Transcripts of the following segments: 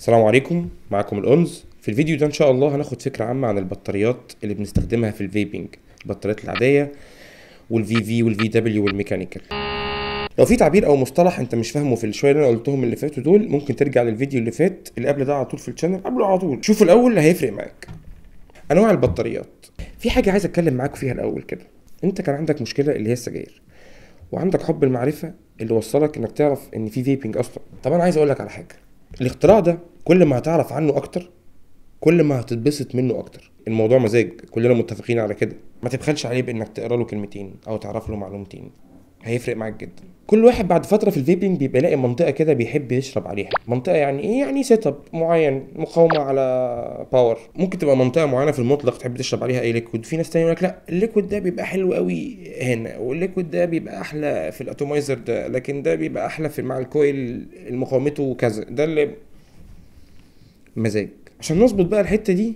السلام عليكم معاكم الأنز في الفيديو ده إن شاء الله هناخد فكرة عامة عن البطاريات اللي بنستخدمها في الفيبنج البطاريات العادية والفي في والفي دبليو والميكانيكال لو في تعبير او مصطلح انت مش فاهمه في الشويه اللي انا قلتهم اللي فاتوا دول ممكن ترجع للفيديو اللي فات اللي قبل ده على طول في الشانل قبله على طول شوفوا الاول اللي هيفرق معاك انواع البطاريات في حاجه عايز اتكلم معاك فيها الاول كده انت كان عندك مشكله اللي هي السجاير وعندك حب المعرفه اللي وصلك انك تعرف ان في فيبنج اصلا طب انا عايز اقول لك على حاجه الاختراع ده كل ما هتعرف عنه اكتر كل ما هتتبسط منه اكتر الموضوع مزاج كلنا متفقين على كده ما تبخلش عليه بانك تقرا له كلمتين او تعرف له معلومتين هيفرق معاك جدا كل واحد بعد فتره في الفيبنج بيبقى لاقي منطقه كده بيحب يشرب عليها منطقه يعني ايه يعني سيت اب معين مقاومه على باور ممكن تبقى منطقه معينه في المطلق تحب تشرب عليها اي ليكويد في ناس تانية يقول لك لا الليكويد ده بيبقى حلو قوي هنا والليكويد ده بيبقى احلى في الاتومايزر ده لكن ده بيبقى احلى في مع الكويل مقاومته وكذا ده اللي مزاج عشان نظبط بقى الحته دي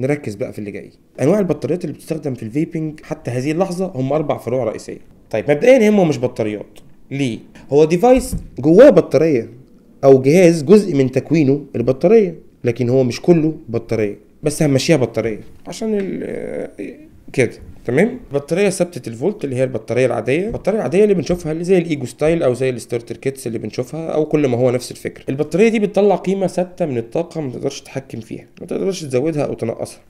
نركز بقى في اللي جاي انواع البطاريات اللي بتستخدم في الفيبنج حتى هذه اللحظه هم اربع فروع رئيسيه طيب مبدئيا هم مش بطاريات ليه هو ديفايس جواه بطاريه او جهاز جزء من تكوينه البطاريه لكن هو مش كله بطاريه بس همشيها بطاريه عشان كده تمام بطاريه ثابته الفولت اللي هي البطاريه العاديه البطاريه العاديه اللي بنشوفها اللي زي الايجو ستايل او زي الستارتر كيتس اللي بنشوفها او كل ما هو نفس الفكره البطاريه دي بتطلع قيمه ثابته من الطاقه ما تقدرش تتحكم فيها ما تقدرش تزودها او تنقصها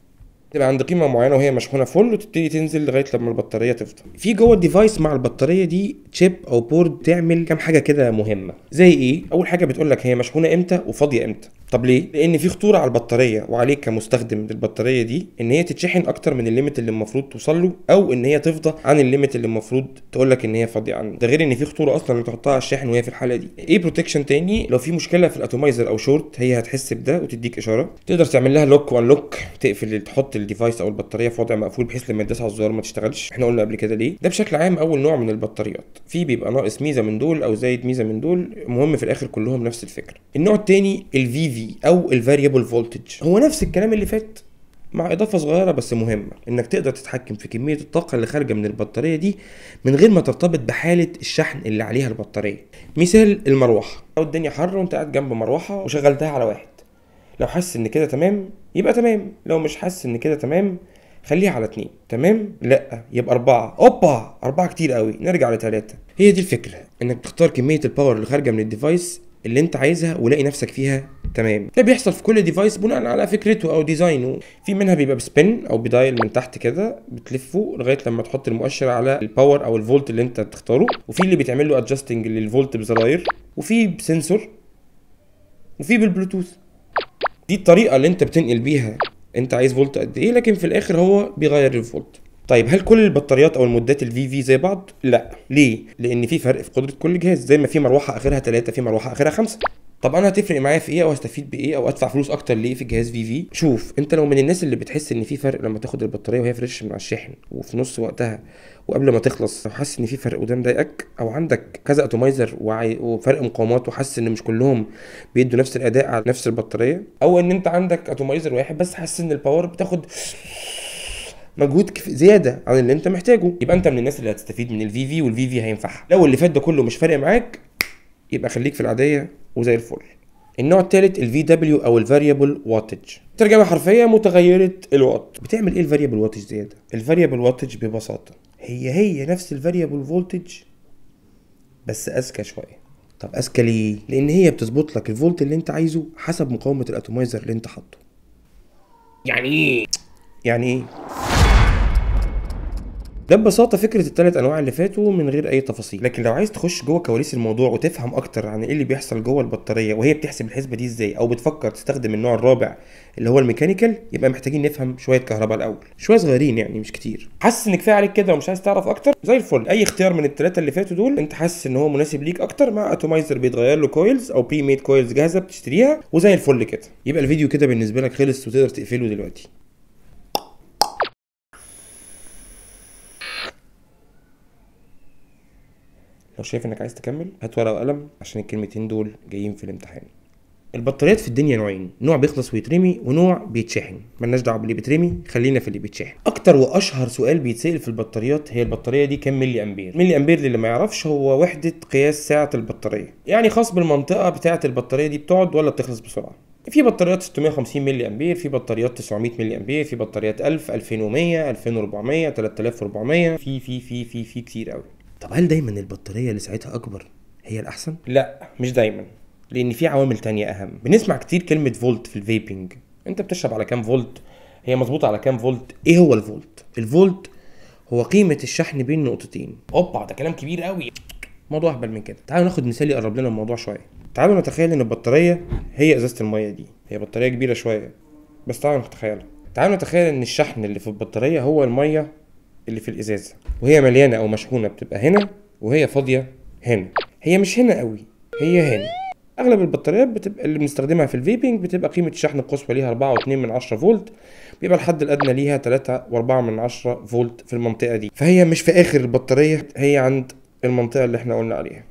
تبقى عند قيمه معينه وهي مشحونه فل وتبتدي تنزل لغايه لما البطاريه تفضى في جوه الديفايس مع البطاريه دي تشيب او بورد تعمل كام حاجه كده مهمه زي ايه اول حاجه بتقول لك هي مشحونه امتى وفاضيه امتى طب ليه؟ لأن في خطورة على البطارية وعليك كمستخدم للبطارية دي إن هي تتشحن أكتر من الليميت اللي المفروض توصل له أو إن هي تفضى عن الليميت اللي المفروض تقول لك إن هي فاضية عنه، ده غير إن في خطورة أصلا إنك تحطها على الشاحن وهي في الحالة دي. إيه بروتكشن تاني؟ لو في مشكلة في الأتومايزر أو شورت هي هتحس بده وتديك إشارة، تقدر تعمل لها لوك وان لوك تقفل تحط الديفايس أو البطارية في وضع مقفول بحيث لما تدوس على الزرار ما تشتغلش، إحنا قلنا قبل كده ليه؟ ده بشكل عام أول نوع من البطاريات، في بيبقى ناقص ميزة من دول أو زايد ميزة من دول، المهم في الآخر كلهم نفس الفكرة. النوع الثاني الفي في او الفاريبل فولتج هو نفس الكلام اللي فات مع اضافه صغيره بس مهمه انك تقدر تتحكم في كميه الطاقه اللي خارجه من البطاريه دي من غير ما ترتبط بحاله الشحن اللي عليها البطاريه مثال المروحه لو الدنيا حر وانت قاعد جنب مروحه وشغلتها على واحد لو حاسس ان كده تمام يبقى تمام لو مش حاسس ان كده تمام خليها على اتنين تمام لا يبقى اربعة اوبا اربعة كتير قوي نرجع لتلاتة هي دي الفكرة انك تختار كمية الباور اللي خارجة من الديفايس اللي انت عايزها ولاقي نفسك فيها تمام ده بيحصل في كل ديفايس بناء على فكرته او ديزاينه في منها بيبقى بسبن او بدايل من تحت كده بتلفه لغايه لما تحط المؤشر على الباور او الفولت اللي انت تختاره وفي اللي بيتعمل له ادجستنج للفولت بزراير وفي بسنسور وفي بالبلوتوث دي الطريقه اللي انت بتنقل بيها انت عايز فولت قد ايه لكن في الاخر هو بيغير الفولت طيب هل كل البطاريات او المدات الفي في زي بعض؟ لا، ليه؟ لان في فرق في قدره كل جهاز، زي ما في مروحه اخرها 3 في مروحه اخرها 5. طب انا هتفرق معايا في ايه او هستفيد بايه او ادفع فلوس اكتر ليه في جهاز في في شوف انت لو من الناس اللي بتحس ان في فرق لما تاخد البطاريه وهي فريش من على الشحن وفي نص وقتها وقبل ما تخلص لو حاسس ان في فرق وده مضايقك او عندك كذا اتومايزر وفرق مقاومات وحاسس ان مش كلهم بيدوا نفس الاداء على نفس البطاريه او ان انت عندك اتومايزر واحد بس حاسس ان الباور بتاخد مجهود زياده عن اللي انت محتاجه يبقى انت من الناس اللي هتستفيد من الفي في والفي في هينفعها لو اللي فات ده كله مش فارق معاك يبقى خليك في العاديه وزي الفل النوع الثالث الفي دبليو او الفاريبل واتج ترجمه حرفيه متغيره الوات بتعمل ايه الفاريبل واتج زياده الفاريبل واتج ببساطه هي هي نفس الفاريبل فولتج بس اذكى شويه طب اذكى ليه لان هي بتظبط لك الفولت اللي انت عايزه حسب مقاومه الاتومايزر اللي انت حاطه يعني ايه يعني ايه ده ببساطه فكره الثلاث انواع اللي فاتوا من غير اي تفاصيل لكن لو عايز تخش جوه كواليس الموضوع وتفهم اكتر عن ايه اللي بيحصل جوه البطاريه وهي بتحسب الحسبه دي ازاي او بتفكر تستخدم النوع الرابع اللي هو الميكانيكال يبقى محتاجين نفهم شويه كهرباء الاول شويه صغيرين يعني مش كتير حاسس ان كفايه عليك كده ومش عايز تعرف اكتر زي الفل اي اختيار من الثلاثه اللي فاتوا دول انت حاسس ان هو مناسب ليك اكتر مع اتومايزر بيتغير له كويلز او بري ميد كويلز جاهزه بتشتريها وزي الفل كده يبقى الفيديو كده بالنسبه لك خلص وتقدر تقفله دلوقتي شايف انك عايز تكمل هات ورقه وقلم عشان الكلمتين دول جايين في الامتحان البطاريات في الدنيا نوعين نوع بيخلص ويترمي ونوع بيتشحن ملناش دعوه باللي بيترمي خلينا في اللي بيتشحن اكتر واشهر سؤال بيتسال في البطاريات هي البطاريه دي كام ملي امبير ملي امبير للي ما يعرفش هو وحده قياس سعه البطاريه يعني خاص بالمنطقه بتاعه البطاريه دي بتقعد ولا بتخلص بسرعه في بطاريات 650 ملي امبير في بطاريات 900 ملي امبير في بطاريات 1000 2100 2400 3400 في في في في في, في كتير قوي طب هل دايما البطاريه اللي ساعتها اكبر هي الاحسن لا مش دايما لان في عوامل تانية اهم بنسمع كتير كلمه فولت في الفيبنج انت بتشرب على كام فولت هي مظبوطه على كام فولت ايه هو الفولت الفولت هو قيمه الشحن بين نقطتين اوبا ده كلام كبير قوي موضوع اهبل من كده تعالوا ناخد مثال يقرب لنا الموضوع شويه تعالوا نتخيل ان البطاريه هي ازازه الميه دي هي بطاريه كبيره شويه بس تعالوا نتخيلها تعالوا نتخيل ان الشحن اللي في البطاريه هو الميه اللي في الازازه وهي مليانه او مشحونه بتبقى هنا وهي فاضيه هنا هي مش هنا قوي هي هنا اغلب البطاريات بتبقى اللي بنستخدمها في الفيبنج بتبقى قيمه الشحن القصوى ليها 4.2 من 10 فولت بيبقى الحد الادنى ليها 3.4 من 10 فولت في المنطقه دي فهي مش في اخر البطاريه هي عند المنطقه اللي احنا قلنا عليها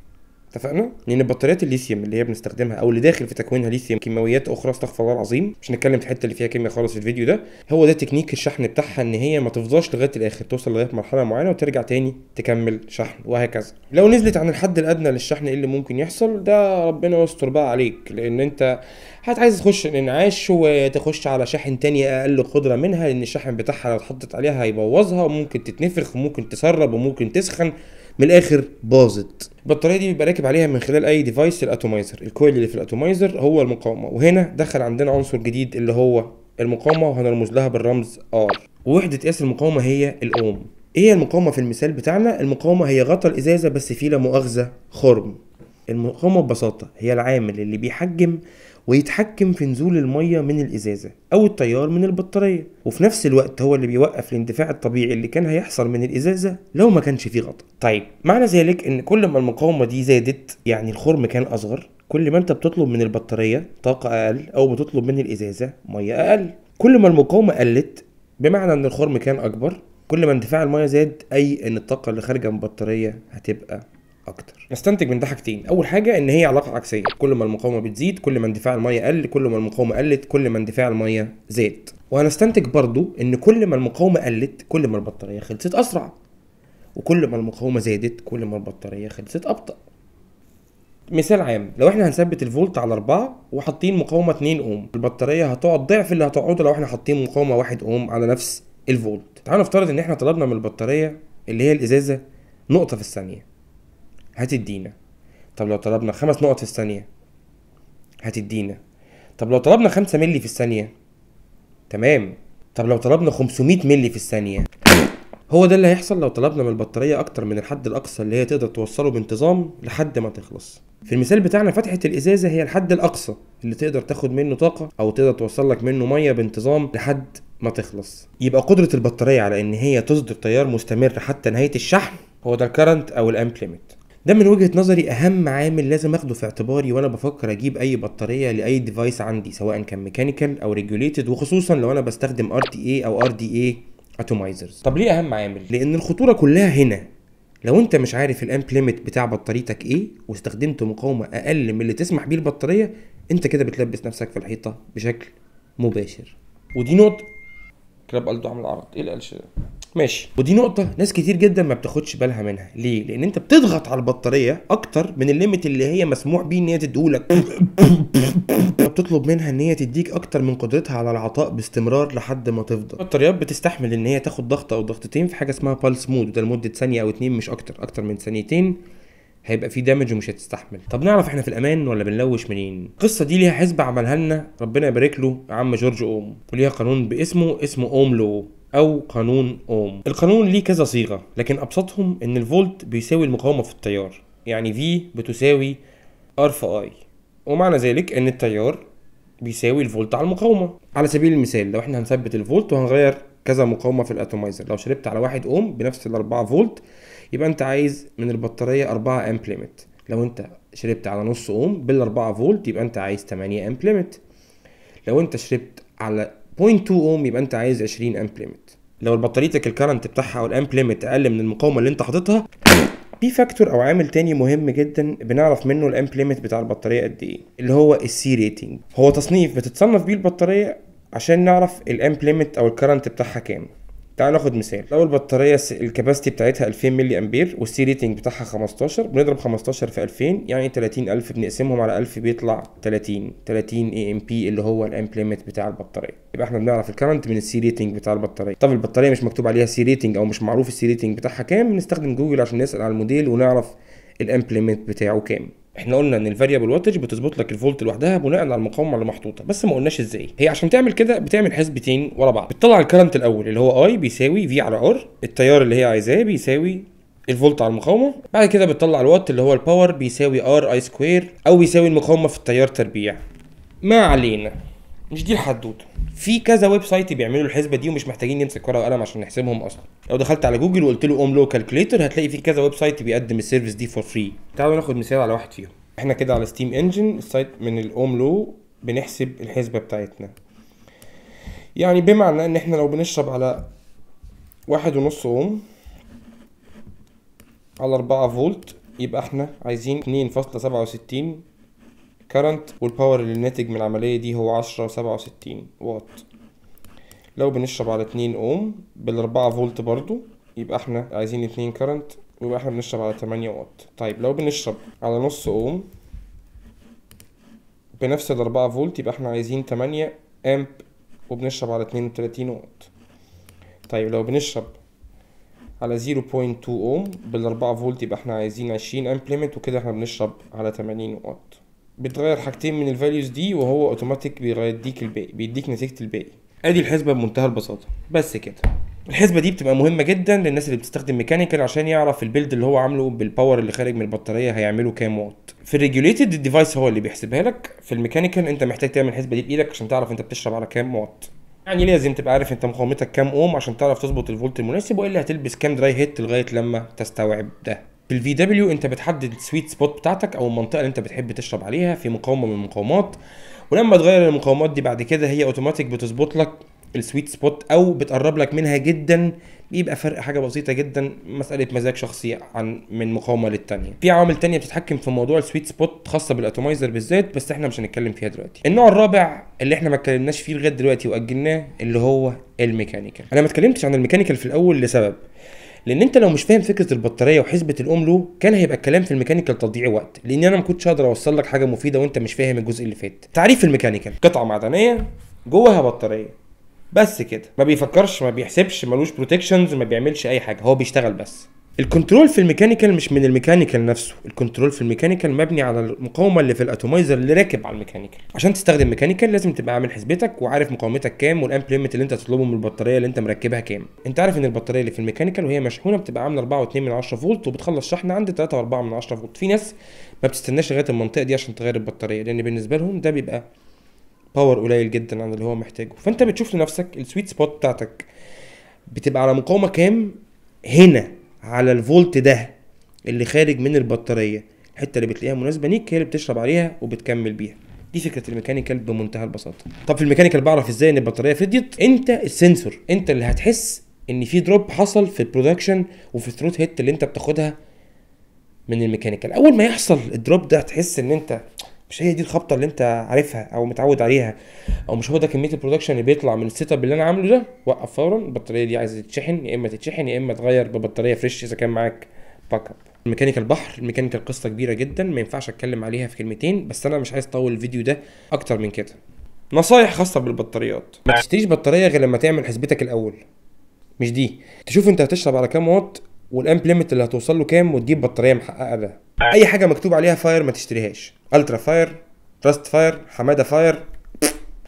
اتفقنا لان بطاريات الليثيوم اللي هي بنستخدمها او اللي داخل في تكوينها ليثيوم كيماويات اخرى استغفر الله العظيم مش هنتكلم في الحته اللي فيها كيمياء خالص في الفيديو ده هو ده تكنيك الشحن بتاعها ان هي ما تفضاش لغايه الاخر توصل لغايه مرحله معينه وترجع تاني تكمل شحن وهكذا لو نزلت عن الحد الادنى للشحن ايه اللي ممكن يحصل ده ربنا يستر بقى عليك لان انت عايز تخش الانعاش وتخش على شاحن تاني اقل قدره منها لان الشحن بتاعها لو اتحطت عليها هيبوظها وممكن تتنفخ وممكن تسرب وممكن تسخن من الاخر باظت البطاريه دي بيبقى راكب عليها من خلال اي ديفايس الاتومايزر الكويل اللي في الاتومايزر هو المقاومه وهنا دخل عندنا عنصر جديد اللي هو المقاومه وهنرمز لها بالرمز ار ووحده قياس المقاومه هي الاوم ايه المقاومه في المثال بتاعنا المقاومه هي غطا الازازه بس فيه لا مؤاخذه خرم المقاومة ببساطة هي العامل اللي بيحجم ويتحكم في نزول المية من الإزازة أو التيار من البطارية وفي نفس الوقت هو اللي بيوقف الاندفاع الطبيعي اللي كان هيحصل من الإزازة لو ما كانش فيه غطاء طيب معنى ذلك إن كل ما المقاومة دي زادت يعني الخرم كان أصغر كل ما أنت بتطلب من البطارية طاقة أقل أو بتطلب من الإزازة مية أقل كل ما المقاومة قلت بمعنى إن الخرم كان أكبر كل ما اندفاع المية زاد أي إن الطاقة اللي خارجة من البطارية هتبقى اكتر نستنتج من ده حاجتين اول حاجه ان هي علاقه عكسيه كل ما المقاومه بتزيد كل ما اندفاع الميه قل كل ما المقاومه قلت كل ما اندفاع الميه زاد وهنستنتج برضو ان كل ما المقاومه قلت كل ما البطاريه خلصت اسرع وكل ما المقاومه زادت كل ما البطاريه خلصت ابطا مثال عام لو احنا هنثبت الفولت على 4 وحاطين مقاومه 2 اوم البطاريه هتقعد ضعف اللي هتقعده لو احنا حاطين مقاومه 1 اوم على نفس الفولت تعالوا نفترض ان احنا طلبنا من البطاريه اللي هي الازازه نقطه في الثانيه هتدينا طب لو طلبنا خمس نقط في الثانية هتدينا طب لو طلبنا خمسة مللي في الثانية تمام طب لو طلبنا 500 مللي في الثانية هو ده اللي هيحصل لو طلبنا من البطارية أكتر من الحد الأقصى اللي هي تقدر توصله بانتظام لحد ما تخلص في المثال بتاعنا فتحة الإزازة هي الحد الأقصى اللي تقدر تاخد منه طاقة أو تقدر توصل لك منه مية بانتظام لحد ما تخلص يبقى قدرة البطارية على إن هي تصدر تيار مستمر حتى نهاية الشحن هو ده الكرنت أو الأمب ده من وجهه نظري اهم عامل لازم اخده في اعتباري وانا بفكر اجيب اي بطاريه لاي ديفايس عندي سواء كان ميكانيكال او ريجوليتد وخصوصا لو انا بستخدم ار تي اي او ار دي اي اتومايزرز طب ليه اهم عامل لان الخطوره كلها هنا لو انت مش عارف الامب ليميت بتاع بطاريتك ايه واستخدمت مقاومه اقل من اللي تسمح بيه البطاريه انت كده بتلبس نفسك في الحيطه بشكل مباشر ودي نقطه كلاب قلده عامل عرض ايه القلش ده ماشي ودي نقطه ناس كتير جدا ما بتاخدش بالها منها ليه لان انت بتضغط على البطاريه اكتر من الليميت اللي هي مسموح بيه ان هي تديهولك بتطلب منها ان هي تديك اكتر من قدرتها على العطاء باستمرار لحد ما تفضى البطاريات بتستحمل ان هي تاخد ضغط او ضغطتين في حاجه اسمها بالس مود وده لمده ثانيه او اتنين مش اكتر اكتر من ثانيتين هيبقى في دامج ومش هتستحمل طب نعرف احنا في الامان ولا بنلوش منين القصه دي ليها حزب عملها لنا ربنا يبارك له عم جورج اوم وليها قانون باسمه اسمه اوم لو او قانون اوم القانون ليه كذا صيغه لكن ابسطهم ان الفولت بيساوي المقاومه في التيار يعني V بتساوي R في I ومعنى ذلك ان التيار بيساوي الفولت على المقاومه على سبيل المثال لو احنا هنثبت الفولت وهنغير كذا مقاومه في الاتومايزر لو شربت على 1 اوم بنفس ال 4 فولت يبقى انت عايز من البطاريه 4 امب ليميت لو انت شربت على نص اوم بال 4 فولت يبقى انت عايز 8 امب ليميت لو انت شربت على 0.2 اوم يبقى انت عايز 20 امب ليميت لو البطاريتك الكرنت بتاعها او الامب ليميت اقل من المقاومه اللي انت حاططها في فاكتور او عامل تاني مهم جدا بنعرف منه الامب ليميت بتاع البطاريه قد ايه اللي هو السي ريتنج هو تصنيف بتتصنف بيه البطاريه عشان نعرف الامب ليميت او الكرنت بتاعها كام تعال ناخد مثال لو البطاريه الكباستي بتاعتها 2000 ملي امبير والسي ريتنج بتاعها 15 بنضرب 15 في 2000 يعني 30000 بنقسمهم على 1000 بيطلع 30 30 اي ام بي اللي هو الامب ليميت بتاع البطاريه يبقى احنا بنعرف الكرنت من السي ريتنج بتاع البطاريه طب البطاريه مش مكتوب عليها سي ريتنج او مش معروف السي ريتنج بتاعها كام بنستخدم جوجل عشان نسال على الموديل ونعرف الامب ليميت بتاعه كام احنا قلنا ان الفاريبل واتج بتظبط لك الفولت لوحدها بناء على المقاومه اللي محطوطه بس ما قلناش ازاي هي عشان تعمل كده بتعمل حسبتين ورا بعض بتطلع الكرنت الاول اللي هو اي بيساوي في على ار التيار اللي هي عايزاه بيساوي الفولت على المقاومه بعد كده بتطلع الوات اللي هو الباور بيساوي ار اي سكوير او بيساوي المقاومه في التيار تربيع ما علينا مش دي الحدوته في كذا ويب سايت بيعملوا الحسبه دي ومش محتاجين نمسك ورقه وقلم عشان نحسبهم اصلا لو دخلت على جوجل وقلت له اوم لو كالكوليتر هتلاقي في كذا ويب سايت بيقدم السيرفيس دي فور فري تعالوا ناخد مثال على واحد فيهم احنا كده على ستيم انجن السايت من الاوم لو بنحسب الحسبه بتاعتنا يعني بمعنى ان احنا لو بنشرب على واحد ونص اوم على 4 فولت يبقى احنا عايزين 2.67 فاصلة سبعة وستين كرنت والباور اللي ناتج من العملية دي هو عشرة وسبعة وستين واط لو بنشرب على اتنين اوم بالاربعة فولت برضو يبقى احنا عايزين اتنين كرنت ويبقى احنا بنشرب على تمانية واط طيب لو بنشرب على نص اوم بنفس الاربعة فولت يبقى احنا عايزين تمانية امب وبنشرب على اتنين وتلاتين واط طيب لو بنشرب على 0.2 اوم بالاربعة فولت يبقى احنا عايزين عشرين امب ليميت وكده احنا بنشرب على تمانين واط بتغير حاجتين من الفاليوز دي وهو اوتوماتيك بيديك الباقي بيديك نتيجه الباقي ادي الحسبه بمنتهى البساطه بس كده الحسبه دي بتبقى مهمه جدا للناس اللي بتستخدم ميكانيكال عشان يعرف البيلد اللي هو عامله بالباور اللي خارج من البطاريه هيعمله كام وات في الريجوليتد الديفايس هو اللي بيحسبها لك في الميكانيكال انت محتاج تعمل الحسبه دي بايدك عشان تعرف انت بتشرب على كام وات يعني لازم تبقى عارف انت مقاومتك كام اوم عشان تعرف تظبط الفولت المناسب والا هتلبس كام دراي هيت لغايه لما تستوعب ده في الفي دبليو انت بتحدد السويت سبوت بتاعتك او المنطقه اللي انت بتحب تشرب عليها في مقاومه من المقاومات ولما تغير المقاومات دي بعد كده هي اوتوماتيك بتظبط لك السويت سبوت او بتقرب لك منها جدا بيبقى فرق حاجه بسيطه جدا مساله مزاج شخصي عن من مقاومه للتانيه في عوامل تانية بتتحكم في موضوع السويت سبوت خاصه بالاتومايزر بالذات بس احنا مش هنتكلم فيها دلوقتي النوع الرابع اللي احنا ما اتكلمناش فيه لغايه دلوقتي واجلناه اللي هو الميكانيكال انا ما اتكلمتش عن الميكانيكال في الاول لسبب لان انت لو مش فاهم فكره البطاريه وحسبه الاوم لو كان هيبقى الكلام في الميكانيكال تضييع وقت لان انا ما كنتش هقدر اوصل لك حاجه مفيده وانت مش فاهم الجزء اللي فات تعريف الميكانيكال قطعه معدنيه جواها بطاريه بس كده ما بيفكرش ما بيحسبش ملوش بروتكشنز ما بيعملش اي حاجه هو بيشتغل بس الكنترول في الميكانيكال مش من الميكانيكال نفسه الكنترول في الميكانيكال مبني على المقاومه اللي في الاتومايزر اللي راكب على الميكانيكال عشان تستخدم ميكانيكال لازم تبقى عامل حسبتك وعارف مقاومتك كام والامب ليميت اللي انت تطلبه من البطاريه اللي انت مركبها كام انت عارف ان البطاريه اللي في الميكانيكال وهي مشحونه بتبقى عامله 4.2 فولت وبتخلص شحن عند 3.4 فولت في ناس ما بتستناش لغايه المنطقه دي عشان تغير البطاريه لان بالنسبه لهم ده بيبقى باور قليل جدا عن اللي هو محتاجه فانت بتشوف لنفسك السويت سبوت بتاعتك بتبقى على مقاومه كام هنا على الفولت ده اللي خارج من البطاريه الحته اللي بتلاقيها مناسبه ليك هي اللي بتشرب عليها وبتكمل بيها دي فكره الميكانيكال بمنتهى البساطه طب في الميكانيكال بعرف ازاي ان البطاريه فضيت انت السنسور انت اللي هتحس ان في دروب حصل في البرودكشن وفي الثروت هيت اللي انت بتاخدها من الميكانيكال اول ما يحصل الدروب ده هتحس ان انت مش هي دي الخبطه اللي انت عارفها او متعود عليها او مش هو ده كميه البرودكشن اللي بيطلع من السيت اب اللي انا عامله ده وقف فورا البطاريه دي عايزه تتشحن يا اما تتشحن يا اما تغير ببطاريه فريش اذا كان معاك باك اب ميكانيكا البحر ميكانيكا القصة كبيره جدا ما ينفعش اتكلم عليها في كلمتين بس انا مش عايز اطول الفيديو ده اكتر من كده نصايح خاصه بالبطاريات ما نعم. تشتريش بطاريه غير لما تعمل حسبتك الاول مش دي تشوف انت هتشرب على كام واط والامب ليميت اللي هتوصل له كام وتجيب بطاريه محققه ده اي حاجه مكتوب عليها فاير ما تشتريهاش الترا فاير تراست فاير حماده فاير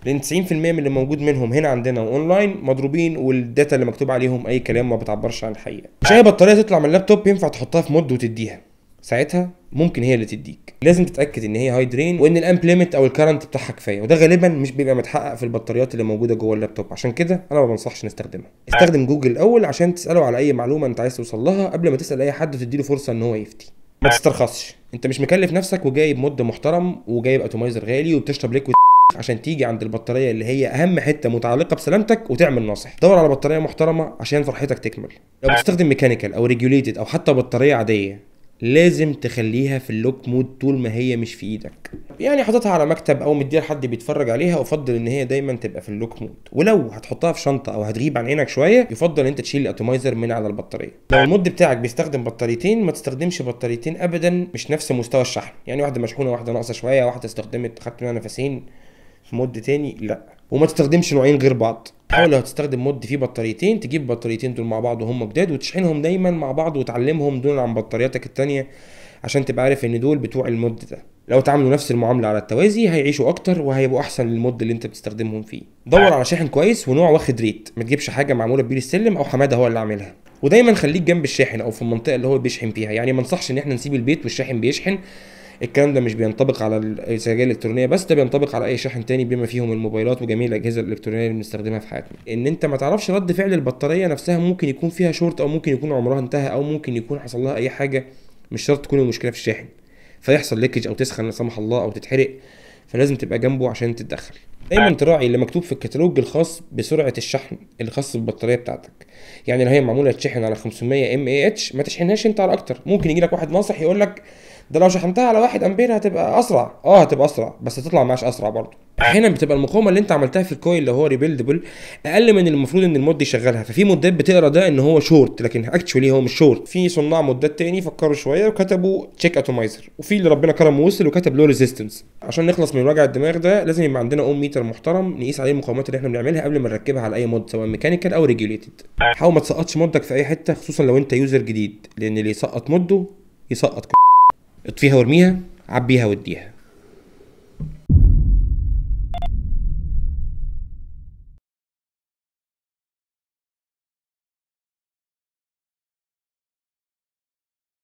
لان 90% من اللي موجود منهم هنا عندنا واونلاين مضروبين والداتا اللي مكتوب عليهم اي كلام ما بتعبرش عن الحقيقه مش اي بطاريه تطلع من اللابتوب ينفع تحطها في مود وتديها ساعتها ممكن هي اللي تديك لازم تتاكد ان هي هاي درين وان الامب ليميت او الكرنت بتاعها كفايه وده غالبا مش بيبقى متحقق في البطاريات اللي موجوده جوه اللابتوب عشان كده انا ما بنصحش نستخدمها استخدم جوجل الاول عشان تساله على اي معلومه انت عايز توصل لها قبل ما تسال اي حد وتديله فرصه ان هو يفتي ما آه. تسترخصش انت مش مكلف نفسك وجايب مود محترم وجايب اتومايزر غالي وبتشرب ليكويد عشان تيجي عند البطاريه اللي هي اهم حته متعلقه بسلامتك وتعمل ناصح دور على بطاريه محترمه عشان فرحتك تكمل لو آه. بتستخدم ميكانيكال او ريجوليتد او حتى بطاريه عاديه لازم تخليها في اللوك مود طول ما هي مش في ايدك يعني حاططها على مكتب او مديها لحد بيتفرج عليها افضل ان هي دايما تبقى في اللوك مود ولو هتحطها في شنطه او هتغيب عن عينك شويه يفضل ان انت تشيل الاتومايزر من على البطاريه لو المود بتاعك بيستخدم بطاريتين ما تستخدمش بطاريتين ابدا مش نفس مستوى الشحن يعني واحده مشحونه واحده ناقصه شويه واحده استخدمت خدت منها نفسين في مود تاني لا وما تستخدمش نوعين غير بعض حاول لو هتستخدم مود فيه بطاريتين تجيب بطاريتين دول مع بعض وهم جداد وتشحنهم دايما مع بعض وتعلمهم دول عن بطارياتك التانية عشان تبقى عارف ان دول بتوع المود ده لو اتعاملوا نفس المعامله على التوازي هيعيشوا اكتر وهيبقوا احسن للمود اللي انت بتستخدمهم فيه دور على شاحن كويس ونوع واخد ريت ما تجيبش حاجه معموله ببيل السلم او حماده هو اللي عاملها ودايما خليك جنب الشاحن او في المنطقه اللي هو بيشحن فيها يعني ما انصحش ان احنا نسيب البيت والشاحن بيشحن الكلام ده مش بينطبق على السجاير الالكترونيه بس ده بينطبق على اي شاحن تاني بما فيهم الموبايلات وجميع الاجهزه الالكترونيه اللي بنستخدمها في حياتنا ان انت ما تعرفش رد فعل البطاريه نفسها ممكن يكون فيها شورت او ممكن يكون عمرها انتهى او ممكن يكون حصل لها اي حاجه مش شرط تكون المشكله في الشاحن فيحصل ليكج او تسخن لا سمح الله او تتحرق فلازم تبقى جنبه عشان تتدخل دايما أيوة. تراعي اللي مكتوب في الكتالوج الخاص بسرعه الشحن الخاص بالبطاريه بتاعتك يعني لو هي معموله تشحن على 500 ام اي اتش ما تشحنهاش انت على اكتر ممكن يجي لك واحد ناصح يقول لك ده لو شحنتها على واحد امبير هتبقى اسرع اه هتبقى اسرع بس هتطلع معاش اسرع برضه احيانا بتبقى المقاومه اللي انت عملتها في الكويل اللي هو ريبيلدبل اقل من المفروض ان المود يشغلها ففي مودات بتقرا ده ان هو شورت لكن اكشولي هو مش شورت في صناع مودات تاني فكروا شويه وكتبوا تشيك اتومايزر وفي اللي ربنا كرمه وصل وكتب لو ريزيستنس عشان نخلص من وجع الدماغ ده لازم يبقى عندنا اوم ميتر محترم نقيس عليه المقاومات اللي احنا بنعملها قبل ما نركبها على اي مود سواء ميكانيكال او ريجوليتد حاول ما تسقطش مودك في اي حته خصوصا لو انت يوزر جديد لان اللي يسقط مده يسقط اطفيها وارميها عبيها واديها